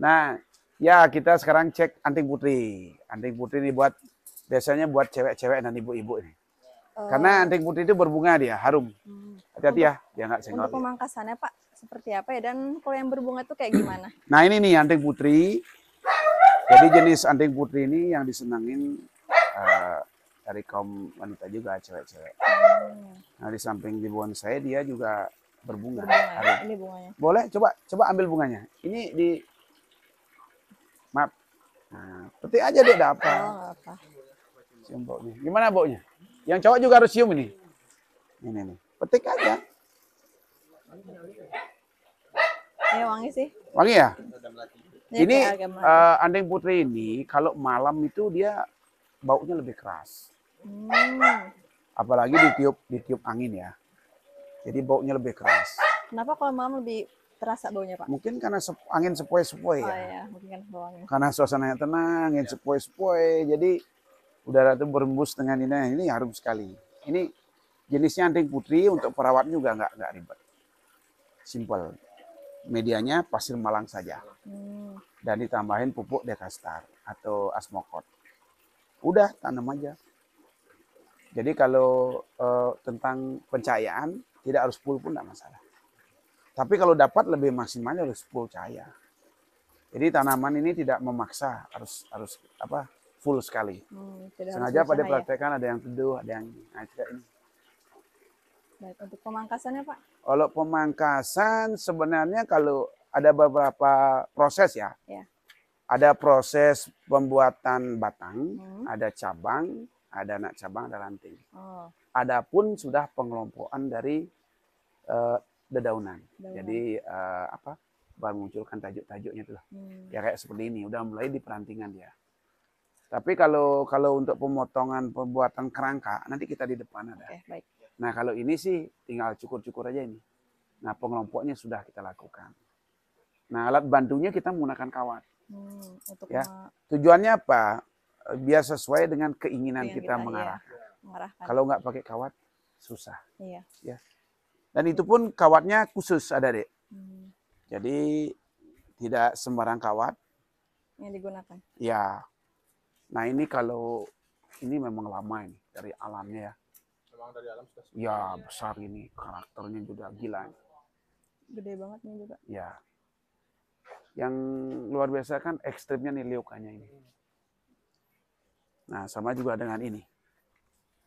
Nah, ya kita sekarang cek anting putri. Anting putri dibuat biasanya buat cewek-cewek dan ibu-ibu ini. Oh. Karena anting putri itu berbunga dia, harum. Hmm. Hati-hati ya, dia nggak senggol. Untuk pemangkasannya Pak, seperti apa ya? Dan kalau yang berbunga itu kayak gimana? Nah ini nih anting putri. Jadi jenis anting putri ini yang disenangin uh, dari kaum wanita juga, cewek-cewek. Hmm. Nah di samping di saya dia juga berbunga. Ya, ini bunganya. Boleh, coba coba ambil bunganya. Ini di Maaf. Nah, petik aja dia dapat. Oh, apa. Cium baunya. Gimana baunya? Yang cowok juga harus cium ini. Ini nih. Petik aja. Ini wangi sih. Wangi ya? Ini uh, andeng putri ini kalau malam itu dia baunya lebih keras. Hmm. Apalagi ditiup ditiup angin ya. Jadi baunya lebih keras. Kenapa kalau malam lebih terasa baunya Pak? Mungkin karena sep, angin sepoi-sepoi oh, ya. Iya. Mungkin karena suasana Karena tenang, angin iya. sepoi-sepoi. Jadi udara itu berembus dengan ini, nah, ini harum sekali. Ini jenisnya anting putri untuk perawat juga nggak nggak ribet. Simple. Medianya pasir malang saja. Hmm. Dan ditambahin pupuk dekastar atau asmokot. Udah tanam aja. Jadi kalau uh, tentang pencahayaan tidak harus full pun tidak masalah. Tapi kalau dapat lebih maksimalnya harus 10 cahaya. Jadi tanaman ini tidak memaksa harus harus apa full sekali. Hmm, Sengaja pada praktekan ada yang teduh, ada yang nah, ini. Baik, untuk pemangkasannya Pak? Kalau pemangkasan sebenarnya kalau ada beberapa proses ya. ya. Ada proses pembuatan batang, hmm. ada cabang, ada anak cabang, ada ranting. Oh. Adapun sudah pengelompokan dari eh, dedaunan. Daunan. Jadi uh, apa? baru munculkan tajuk-tajuknya itu loh. Hmm. Ya kayak seperti ini, udah mulai di perantingan dia. Tapi kalau kalau untuk pemotongan pembuatan kerangka nanti kita di depan ada. Okay, baik. Nah, kalau ini sih tinggal cukur-cukur aja ini. Nah, pengelompoknya sudah kita lakukan. Nah, alat bantunya kita menggunakan kawat. Hmm, untuk ya. Tujuannya apa? Eh, biar sesuai dengan keinginan kita, kita mengarahkan. Iya, mengarahkan. Kalau nggak pakai kawat, susah. Iya. Ya. Dan itu pun kawatnya khusus ada dek. Hmm. Jadi tidak sembarang kawat. Yang digunakan. Ya. Nah ini kalau ini memang lama ini dari alamnya ya. Memang dari alam sudah. Ya besar ini karakternya juga gila. Gede banget nih juga. Ya. Yang luar biasa kan ekstrimnya nih liukannya ini. Nah sama juga dengan ini.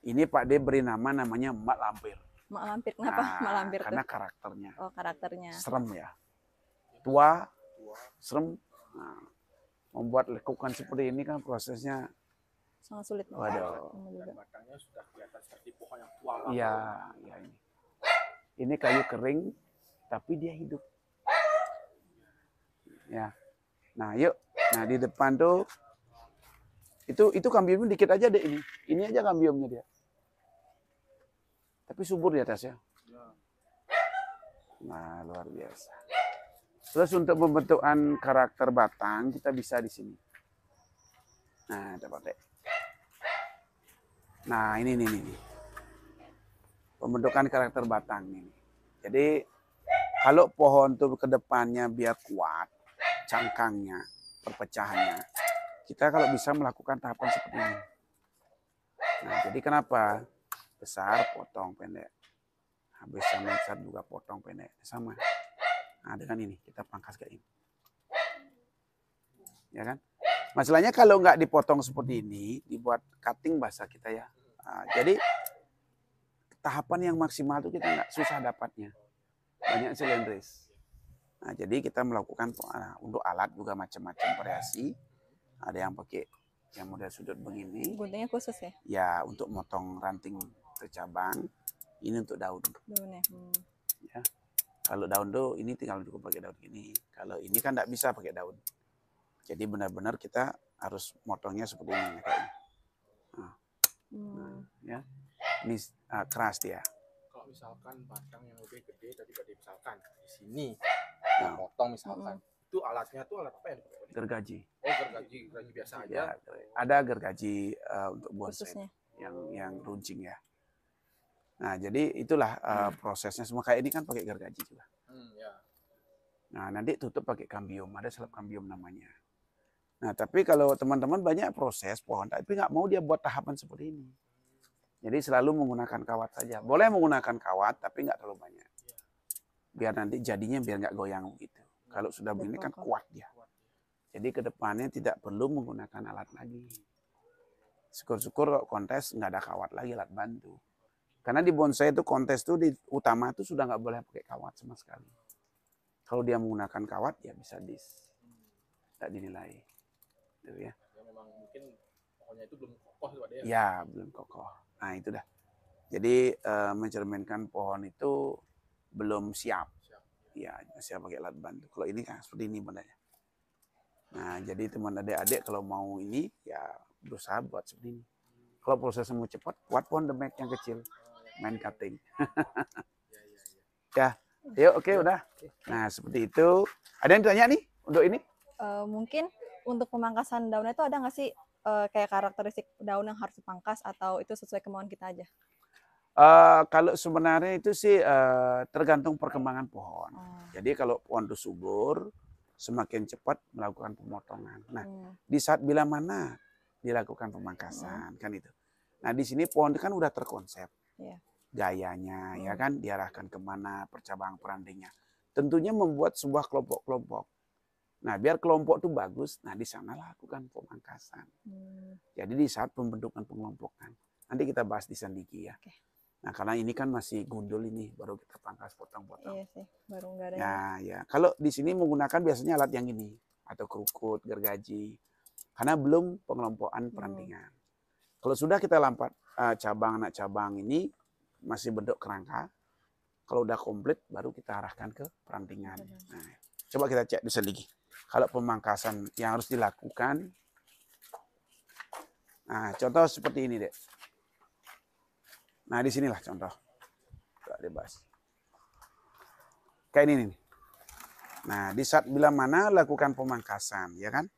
Ini Pak D beri nama namanya Mak Lampir. Malampir kenapa? Nah, Malampir karena tuh? karakternya. Oh, karakternya. Serem ya. Tua, serem. Nah, membuat lekukan seperti ini kan prosesnya sangat sulit. Waduh. Batangnya sudah kelihatan seperti pohon yang tua. Iya, ya ini. Ini kayu kering tapi dia hidup. Ya. Nah, yuk. Nah, di depan tuh itu itu kambiumnya dikit aja deh ini. Ini aja kambiumnya dia. Tapi subur di atasnya. Nah, luar biasa. Terus untuk pembentukan karakter batang kita bisa di sini. Nah, dapat. pakai. Nah, ini ini ini Pembentukan karakter batang ini. Jadi kalau pohon tuh ke depannya biar kuat cangkangnya, perpecahannya. Kita kalau bisa melakukan tahapan seperti ini. Nah, jadi kenapa? besar potong pendek habis sama besar juga potong pendek sama nah dengan ini kita pangkas kayak ini ya kan masalahnya kalau nggak dipotong seperti ini dibuat cutting bahasa kita ya nah, jadi tahapan yang maksimal itu kita nggak susah dapatnya banyak silindris nah jadi kita melakukan ah, untuk alat juga macam-macam variasi ada yang pakai yang model sudut begini. Guntingnya khusus ya? Ya, untuk motong ranting tercabang cabang ini untuk daun ya, hmm. ya. kalau daun tuh ini tinggal cukup pakai daun ini kalau ini kan tidak bisa pakai daun jadi benar-benar kita harus motongnya seperti ini kayaknya nah. Hmm. Nah, ya ini uh, keras dia kalau misalkan batang yang lebih gede tadi tadi misalkan di sini nah. potong misalkan hmm itu alatnya tuh alat apa ya? Gergaji. Oh, gergaji, gergaji biasa aja. Ya, ada gergaji uh, untuk buat yang yang runcing ya. Nah, jadi itulah uh, prosesnya semua kayak ini kan pakai gergaji juga. Hmm, ya. Nah, nanti tutup pakai kambium, ada selap kambium namanya. Nah, tapi kalau teman-teman banyak proses pohon, tapi nggak mau dia buat tahapan seperti ini. Jadi selalu menggunakan kawat saja. Boleh menggunakan kawat, tapi nggak terlalu banyak. Biar nanti jadinya biar nggak goyang gitu. Kalau sudah begini kan kuat dia. Jadi kedepannya tidak perlu menggunakan alat lagi. Syukur-syukur kontes nggak ada kawat lagi alat bantu. Karena di bonsai itu kontes itu di utama itu sudah nggak boleh pakai kawat sama sekali. Kalau dia menggunakan kawat ya bisa dis, tidak dinilai, gitu ya. ya memang mungkin pohonnya itu belum kokoh itu ada ya. Ya belum kokoh. Nah itu dah. Jadi e, mencerminkan pohon itu belum siap. siap ya. siap pakai alat bantu. Kalau ini kan seperti ini benarnya. Nah jadi teman adik-adik kalau mau ini ya berusaha buat seperti ini. Kalau prosesnya mau cepat, kuat pohon demek yang kecil main cutting. ya, ya, ya. ya yuk oke okay, udah. Nah seperti itu. Ada yang ditanya nih untuk ini? Uh, mungkin untuk pemangkasan daunnya itu ada nggak sih uh, kayak karakteristik daun yang harus dipangkas atau itu sesuai kemauan kita aja? Uh, kalau sebenarnya itu sih uh, tergantung perkembangan pohon. Uh. Jadi kalau pohon itu subur, semakin cepat melakukan pemotongan. Nah, hmm. di saat bila mana dilakukan pemangkasan hmm. kan itu. Nah, di sini pohon itu kan udah terkonsep yeah. gayanya ya hmm. ya kan diarahkan kemana percabangan perantingnya tentunya membuat sebuah kelompok-kelompok nah biar kelompok itu bagus nah di sana lakukan pemangkasan hmm. jadi di saat pembentukan pengelompokan nanti kita bahas di sandiki ya okay. Nah, karena ini kan masih gundul ini, baru kita pangkas potong-potong. Iya sih, baru nggak ada. Nah, ya. Kalau di sini menggunakan biasanya alat yang ini, atau kerukut, gergaji. Karena belum pengelompokan hmm. Kalau sudah kita lampat, Ah, cabang anak cabang ini masih bentuk kerangka. Kalau udah komplit baru kita arahkan ke perantingan. Nah, coba kita cek bisa diselidiki. Kalau pemangkasan yang harus dilakukan, nah contoh seperti ini deh Nah disinilah contoh. Coba bebas. Kayak ini nih. Nah, di saat bila mana lakukan pemangkasan, ya kan?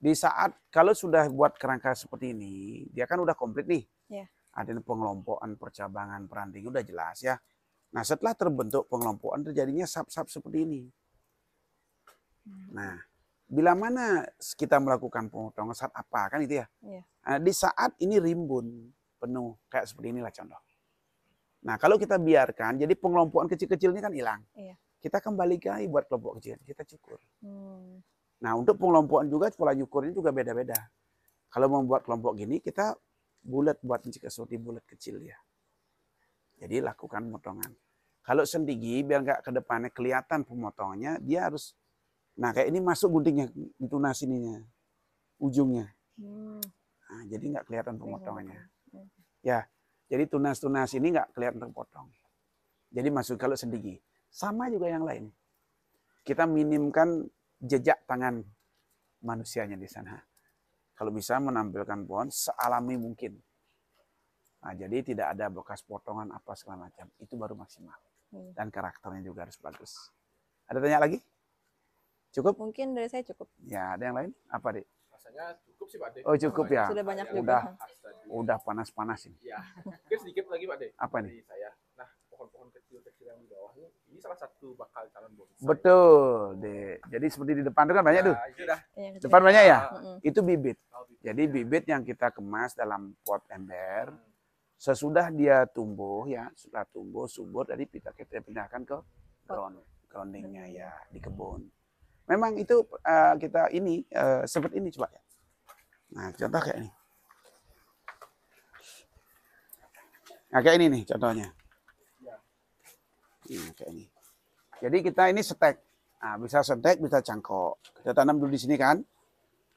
Di saat kalau sudah buat kerangka seperti ini, dia kan udah komplit nih. Yeah. Ada pengelompokan percabangan peranting udah jelas ya. Nah setelah terbentuk pengelompokan terjadinya sap sap seperti ini. Hmm. Nah bila mana kita melakukan pemotongan saat apa kan itu ya. Yeah. Nah, di saat ini rimbun penuh kayak seperti inilah contoh. Nah kalau kita biarkan jadi pengelompokan kecil-kecil ini kan hilang. Yeah. Kita kembali lagi buat kelompok kecil kita cukur. Hmm. Nah untuk pengelompokan juga pola cukur ini juga beda-beda. Kalau membuat kelompok gini kita bulat buat jika seperti bulat kecil ya. Jadi lakukan pemotongan. Kalau sendi biar nggak ke kelihatan pemotongannya, dia harus nah kayak ini masuk guntingnya nasi ininya ujungnya. Hmm. Nah, jadi nggak kelihatan pemotongannya. Ya, jadi tunas-tunas ini nggak kelihatan terpotong. Jadi masuk kalau sendi Sama juga yang lain. Kita minimkan jejak tangan manusianya di sana kalau bisa menampilkan pohon sealami mungkin. Nah, jadi tidak ada bekas potongan apa segala macam. Itu baru maksimal. Hmm. Dan karakternya juga harus bagus. Ada tanya lagi? Cukup? Mungkin dari saya cukup. Ya, ada yang lain? Apa, Dek? Rasanya cukup sih, Pak Dek. Oh, cukup ya? Sudah banyak juga. Udah panas-panas ini. Ya. Mungkin sedikit lagi, Pak Dek. Apa nih? saya pohon-pohon kecil-kecil yang di bawah ini, ini salah satu bakal calon bonsai. Betul, deh. Jadi seperti di depan itu kan banyak nah, tuh. Itu dah. Iya, depan banyak ya? Uh -huh. Itu bibit. Oh, bibit. Jadi ya. bibit yang kita kemas dalam pot ember. Hmm. Sesudah dia tumbuh ya, setelah tumbuh subur dari kita kita pindahkan ke ground groundingnya ya di kebun. Memang itu uh, kita ini uh, eh, seperti ini coba ya. Nah, contoh kayak ini. Nah, kayak ini nih contohnya. Nah, kayak ini. Jadi kita ini setek. Nah, bisa setek, bisa cangkok. Kita tanam dulu di sini kan.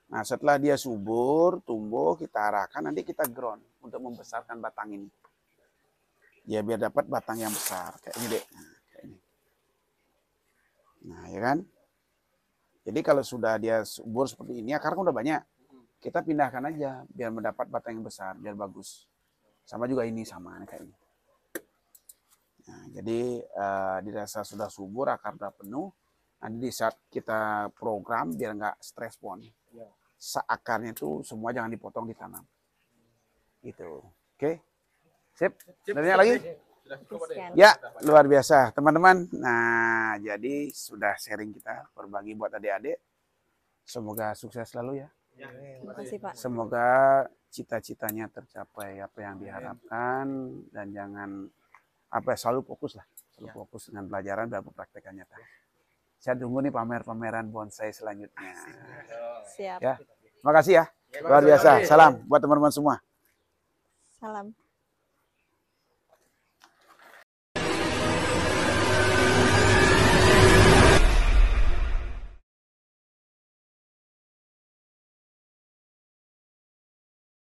Nah, setelah dia subur, tumbuh, kita arahkan, nanti kita ground untuk membesarkan batang ini. Ya, biar dapat batang yang besar. Kayak ini, deh. Nah, kayak ini. Nah, ya kan? Jadi kalau sudah dia subur seperti ini, akarnya kan udah banyak. Kita pindahkan aja biar mendapat batang yang besar, biar bagus. Sama juga ini, sama kayak ini. Nah, jadi uh, eh, dirasa sudah subur akar sudah penuh. Nanti di saat kita program biar nggak stres pon. Ya. Seakarnya itu semua jangan dipotong ditanam. Itu. Oke. Okay? Sip. Tanya lagi? Ya, luar biasa teman-teman. Nah, jadi sudah sharing kita berbagi buat adik-adik. Semoga sukses selalu ya. ya terima kasih, Pak. Semoga cita-citanya tercapai apa yang diharapkan dan jangan apa selalu fokus lah selalu ya. fokus dengan pelajaran dan praktekan nyata saya tunggu nih pamer-pameran bonsai selanjutnya siap ya terima kasih ya, ya luar biasa salam buat teman-teman semua salam